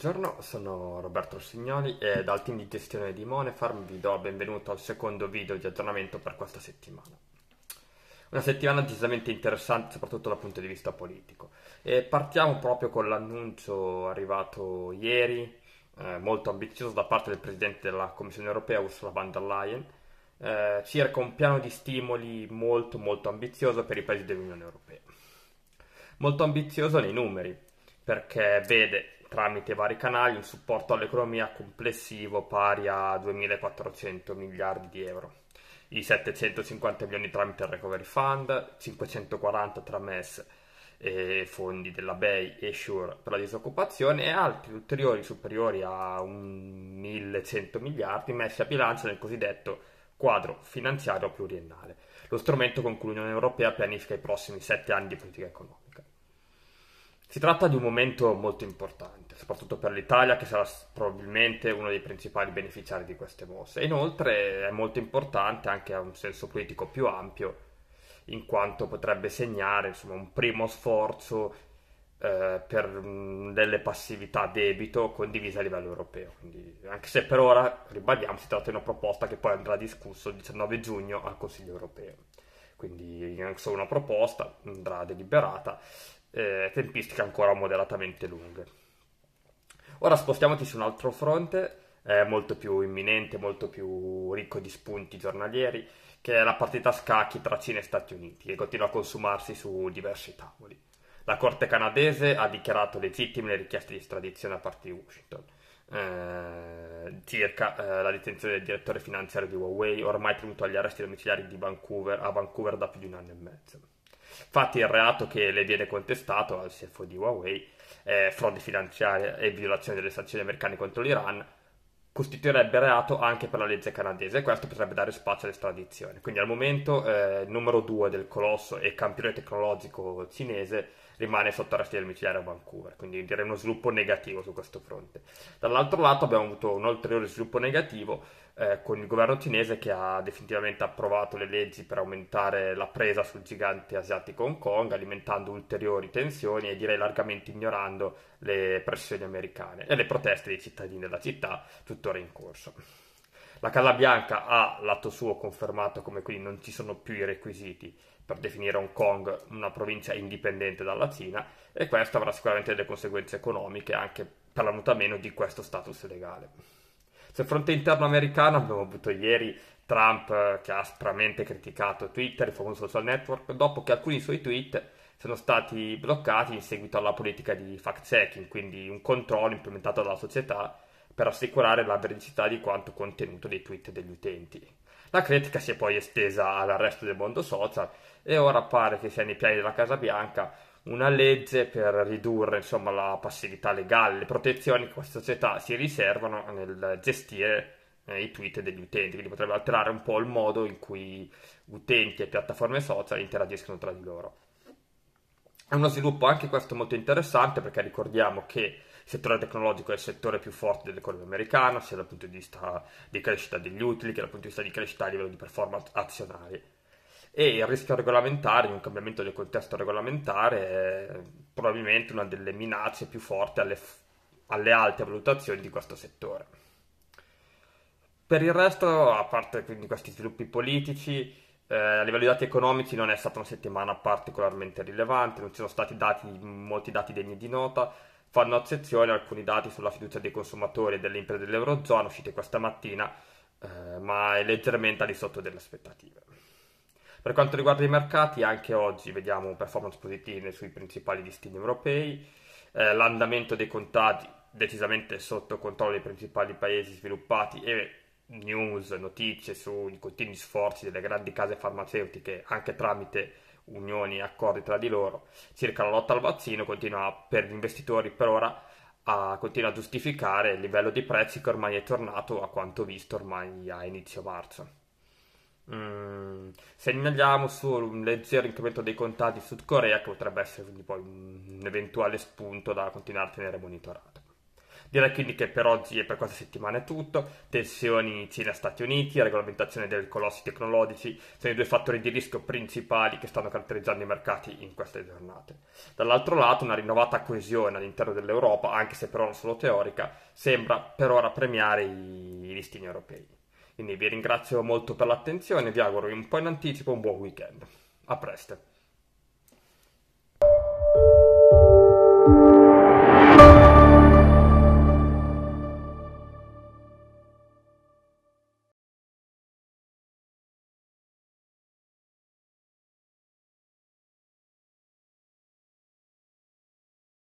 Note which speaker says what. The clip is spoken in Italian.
Speaker 1: Buongiorno, sono Roberto Rossignoli e dal team di gestione di Monefarm vi do il benvenuto al secondo video di aggiornamento per questa settimana. Una settimana decisamente interessante soprattutto dal punto di vista politico e partiamo proprio con l'annuncio arrivato ieri, eh, molto ambizioso da parte del Presidente della Commissione Europea Ursula von der Leyen, eh, circa un piano di stimoli molto molto ambizioso per i paesi dell'Unione Europea. Molto ambizioso nei numeri perché vede tramite vari canali un supporto all'economia complessivo pari a 2.400 miliardi di euro, i 750 milioni tramite il Recovery Fund, 540 tra MES e fondi della BEI e Sure per la disoccupazione e altri ulteriori superiori a 1.100 miliardi messi a bilancio nel cosiddetto quadro finanziario pluriennale, lo strumento con cui l'Unione Europea pianifica i prossimi sette anni di politica economica. Si tratta di un momento molto importante, soprattutto per l'Italia che sarà probabilmente uno dei principali beneficiari di queste mosse. Inoltre è molto importante anche a un senso politico più ampio, in quanto potrebbe segnare insomma, un primo sforzo eh, per mh, mm, delle passività debito condivise a livello europeo. Quindi, anche se per ora, ribadiamo, si tratta di una proposta che poi andrà discussa il 19 giugno al Consiglio europeo. Quindi è solo una proposta, andrà deliberata eh, tempistiche ancora moderatamente lunghe. Ora spostiamoci su un altro fronte, eh, molto più imminente, molto più ricco di spunti giornalieri, che è la partita a scacchi tra Cina e Stati Uniti, che continua a consumarsi su diversi tavoli. La Corte canadese ha dichiarato legittime le richieste di estradizione da parte di Washington. Eh, circa eh, la detenzione del direttore finanziario di Huawei, ormai tenuto agli arresti domiciliari Vancouver, a Vancouver da più di un anno e mezzo. Infatti il reato che le viene contestato al CFO di Huawei, eh, frode finanziaria e violazione delle sanzioni americane contro l'Iran, costituirebbe reato anche per la legge canadese e questo potrebbe dare spazio all'estradizione. Quindi al momento eh, il numero due del colosso e campione tecnologico cinese rimane sotto arresto domiciliare a Vancouver, quindi direi uno sviluppo negativo su questo fronte. Dall'altro lato abbiamo avuto un ulteriore sviluppo negativo eh, con il governo cinese che ha definitivamente approvato le leggi per aumentare la presa sul gigante asiatico Hong Kong, alimentando ulteriori tensioni e direi largamente ignorando le pressioni americane e le proteste dei cittadini della città tuttora in corso. La Casa Bianca ha, lato suo, confermato come quindi non ci sono più i requisiti per definire Hong Kong una provincia indipendente dalla Cina e questo avrà sicuramente delle conseguenze economiche anche per la venuta meno di questo status legale. Sul fronte interno americano abbiamo avuto ieri Trump eh, che ha aspramente criticato Twitter, il famoso social network, dopo che alcuni suoi tweet sono stati bloccati in seguito alla politica di fact-checking, quindi un controllo implementato dalla società per assicurare la veridicità di quanto contenuto dei tweet degli utenti. La critica si è poi estesa al resto del mondo social e ora pare che sia nei piani della Casa Bianca una legge per ridurre insomma, la passività legale, le protezioni che queste società si riservano nel gestire eh, i tweet degli utenti, quindi potrebbe alterare un po' il modo in cui utenti e piattaforme social interagiscono tra di loro. È uno sviluppo anche questo molto interessante perché ricordiamo che il settore tecnologico è il settore più forte dell'economia americana, sia dal punto di vista di crescita degli utili che dal punto di vista di crescita a livello di performance azionarie e il rischio regolamentare, in un cambiamento del contesto regolamentare, è probabilmente una delle minacce più forti alle, alle alte valutazioni di questo settore. Per il resto, a parte quindi questi sviluppi politici, eh, a livello di dati economici non è stata una settimana particolarmente rilevante, non ci sono stati dati, molti dati degni di nota, fanno eccezione alcuni dati sulla fiducia dei consumatori e delle imprese dell'Eurozona usciti questa mattina, eh, ma è leggermente al di sotto delle aspettative. Per quanto riguarda i mercati, anche oggi vediamo performance positive sui principali destini europei, eh, l'andamento dei contagi decisamente sotto controllo dei principali paesi sviluppati e news, notizie sui continui sforzi delle grandi case farmaceutiche anche tramite unioni e accordi tra di loro circa la lotta al vaccino continua per gli investitori per ora a, continua a giustificare il livello di prezzi che ormai è tornato a quanto visto ormai a inizio marzo. Mm, segnaliamo solo un leggero incremento dei contatti in Sud Corea che potrebbe essere quindi poi un eventuale spunto da continuare a tenere monitorato. Direi quindi che per oggi e per questa settimana è tutto. Tensioni Cina-Stati Uniti, regolamentazione dei colossi tecnologici sono i due fattori di rischio principali che stanno caratterizzando i mercati in queste giornate. Dall'altro lato, una rinnovata coesione all'interno dell'Europa, anche se per ora solo teorica, sembra per ora premiare i listini europei. Quindi vi ringrazio molto per l'attenzione e vi auguro un po' in anticipo un buon weekend. A presto.